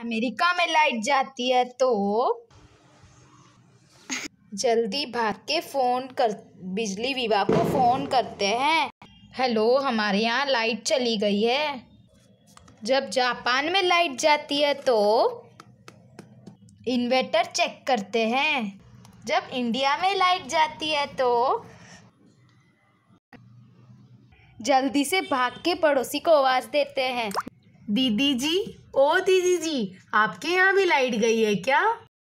America में light जाती है तो जल्दी भाग के फ़ोन कर बिजली विभाग को फ़ोन करते हैं हेलो हमारे यहाँ लाइट चली गई है जब जापान में लाइट जाती है तो इन्वेटर चेक करते हैं जब इंडिया में लाइट जाती है तो जल्दी से भाग के पड़ोसी को आवाज़ देते हैं दीदी जी ओ दीदी जी आपके यहाँ भी लाइट गई है क्या